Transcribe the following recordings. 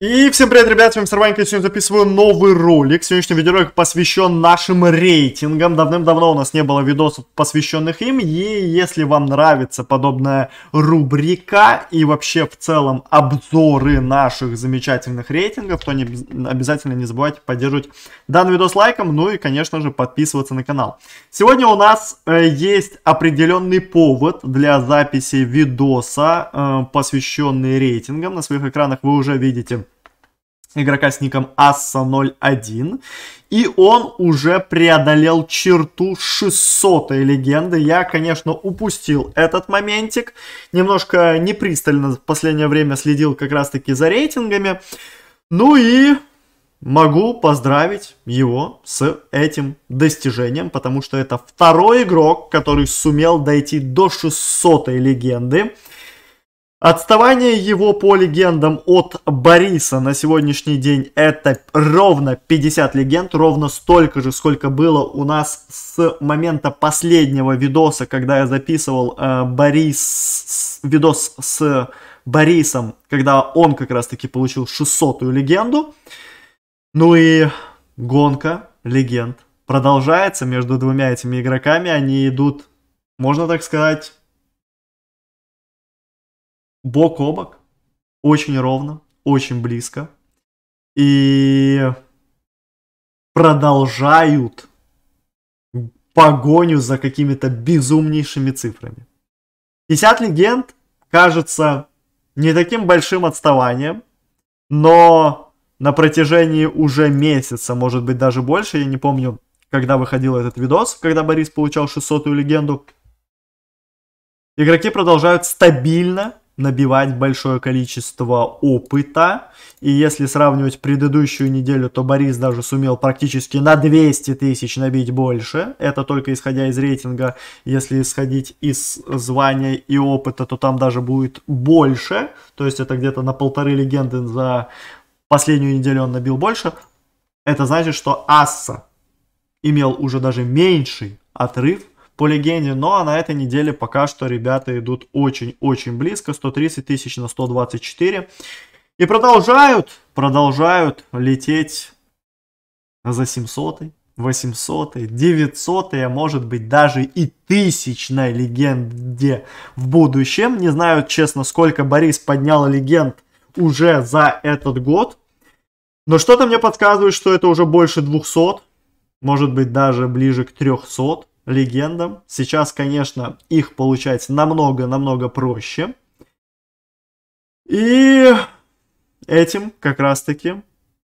И всем привет, ребят, с вами Сарванька, сегодня записываю новый ролик. Сегодняшний видеоролик посвящен нашим рейтингам. Давным-давно у нас не было видосов, посвященных им. И если вам нравится подобная рубрика и вообще в целом обзоры наших замечательных рейтингов, то не, обязательно не забывайте поддерживать данный видос лайком, ну и, конечно же, подписываться на канал. Сегодня у нас э, есть определенный повод для записи видоса, э, посвященный рейтингам. На своих экранах вы уже видите игрока с ником Асса01. И он уже преодолел черту 600 легенды. Я, конечно, упустил этот моментик. Немножко непристально в последнее время следил как раз-таки за рейтингами. Ну и могу поздравить его с этим достижением, потому что это второй игрок, который сумел дойти до 600 легенды. Отставание его, по легендам, от Бориса на сегодняшний день это ровно 50 легенд, ровно столько же, сколько было у нас с момента последнего видоса, когда я записывал э, Борис, видос с Борисом, когда он как раз-таки получил 600-ю легенду. Ну и гонка легенд продолжается между двумя этими игроками, они идут, можно так сказать, бок о бок, очень ровно, очень близко. И продолжают погоню за какими-то безумнейшими цифрами. 50 легенд кажется не таким большим отставанием, но на протяжении уже месяца, может быть даже больше, я не помню, когда выходил этот видос, когда Борис получал 600-ю легенду, игроки продолжают стабильно набивать большое количество опыта. И если сравнивать предыдущую неделю, то Борис даже сумел практически на 200 тысяч набить больше. Это только исходя из рейтинга. Если исходить из звания и опыта, то там даже будет больше. То есть это где-то на полторы легенды за последнюю неделю он набил больше. Это значит, что Асса имел уже даже меньший отрыв – по легенде, но на этой неделе пока что ребята идут очень-очень близко, 130 тысяч на 124. И продолжают, продолжают лететь за 700 -й. 800, 900, может быть даже и тысячной легенде в будущем. Не знаю, честно, сколько Борис поднял легенд уже за этот год. Но что-то мне подсказывает, что это уже больше 200, может быть даже ближе к 300 легендам. Сейчас, конечно, их получать намного-намного проще. И этим как раз-таки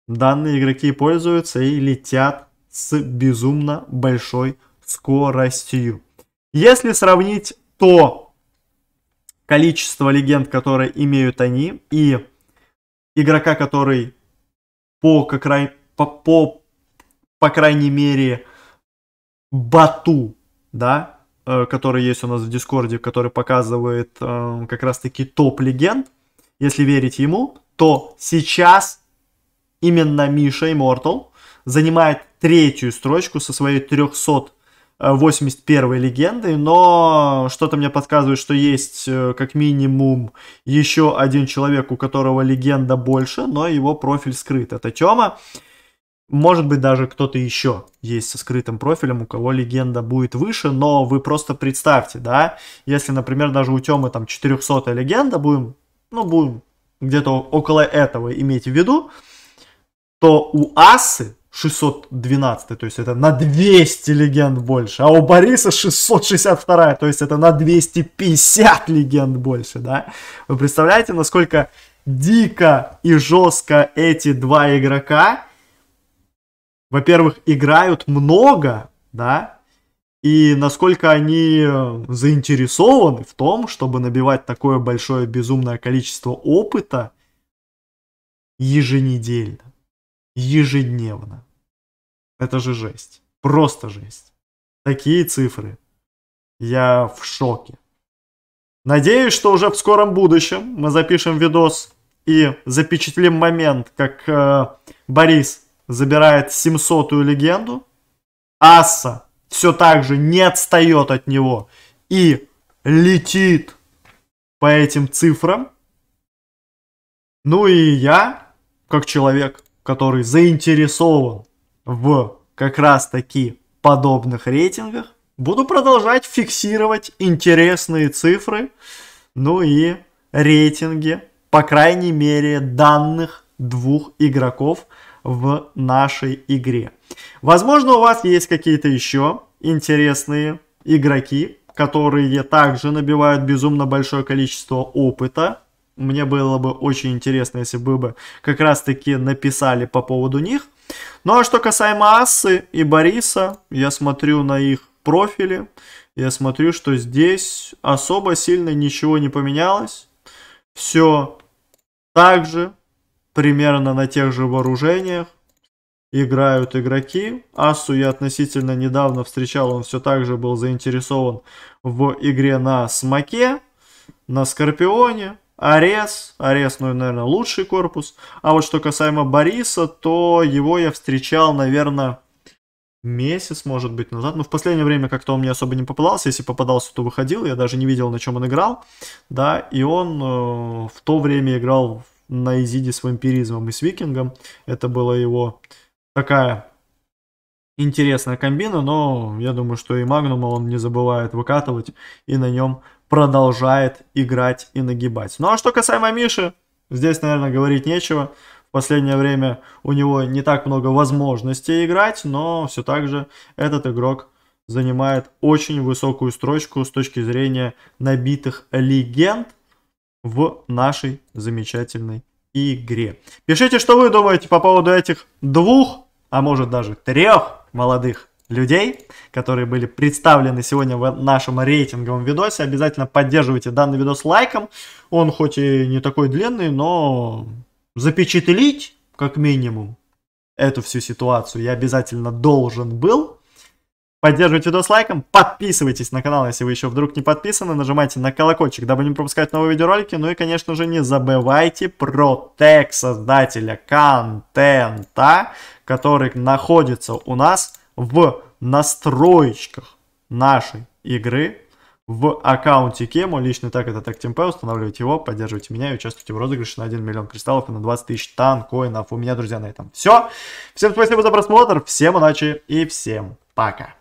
данные игроки пользуются и летят с безумно большой скоростью. Если сравнить то количество легенд, которые имеют они, и игрока, который по, как, по, по, по крайней мере, Бату, да, э, который есть у нас в Дискорде, который показывает э, как раз-таки топ легенд, если верить ему, то сейчас именно Миша Иммортал занимает третью строчку со своей 381 легендой, но что-то мне подсказывает, что есть э, как минимум еще один человек, у которого легенда больше, но его профиль скрыт. Это Тёма. Может быть, даже кто-то еще есть со скрытым профилем, у кого легенда будет выше, но вы просто представьте, да, если, например, даже у Темы там 400 легенда, будем, ну, будем где-то около этого иметь в виду, то у Асы 612, то есть это на 200 легенд больше, а у Бориса 662, то есть это на 250 легенд больше, да. Вы представляете, насколько дико и жестко эти два игрока во-первых, играют много, да, и насколько они э, заинтересованы в том, чтобы набивать такое большое безумное количество опыта еженедельно, ежедневно. Это же жесть. Просто жесть. Такие цифры. Я в шоке. Надеюсь, что уже в скором будущем мы запишем видос и запечатлим момент, как э, Борис забирает 700-ю легенду. Асса все так же не отстает от него и летит по этим цифрам. Ну и я, как человек, который заинтересован в как раз таки подобных рейтингах, буду продолжать фиксировать интересные цифры, ну и рейтинги, по крайней мере, данных двух игроков – в нашей игре. Возможно, у вас есть какие-то еще интересные игроки, которые также набивают безумно большое количество опыта. Мне было бы очень интересно, если бы вы как раз таки написали по поводу них. Ну а что касаемо Ассы и Бориса, я смотрю на их профили, я смотрю, что здесь особо сильно ничего не поменялось. Все так же, примерно на тех же вооружениях играют игроки. Асу я относительно недавно встречал, он все так же был заинтересован в игре на Смоке, на Скорпионе, Арес. Арес, ну, наверное, лучший корпус. А вот что касаемо Бориса, то его я встречал, наверное, месяц, может быть, назад. Ну, в последнее время как-то он мне особо не попадался. Если попадался, то выходил. Я даже не видел, на чем он играл. Да, и он э, в то время играл на Изиде с вампиризмом и с викингом. Это была его такая интересная комбина, но я думаю, что и Магнума он не забывает выкатывать и на нем продолжает играть и нагибать. Ну а что касаемо Миши, здесь, наверное, говорить нечего. В последнее время у него не так много возможностей играть, но все так же этот игрок занимает очень высокую строчку с точки зрения набитых легенд – в нашей замечательной игре. Пишите, что вы думаете по поводу этих двух, а может даже трех молодых людей, которые были представлены сегодня в нашем рейтинговом видосе. Обязательно поддерживайте данный видос лайком. Он хоть и не такой длинный, но запечатлить, как минимум, эту всю ситуацию я обязательно должен был. Поддерживайте видос лайком, подписывайтесь на канал, если вы еще вдруг не подписаны, нажимайте на колокольчик, дабы не пропускать новые видеоролики, ну и, конечно же, не забывайте про тег создателя контента, который находится у нас в настройках нашей игры в аккаунте Кему, лично так это так темпе, устанавливайте его, поддерживайте меня и участвуйте в розыгрыше на 1 миллион кристаллов и на 20 тысяч танкоинов. У меня, друзья, на этом все. Всем спасибо за просмотр, всем удачи и всем пока.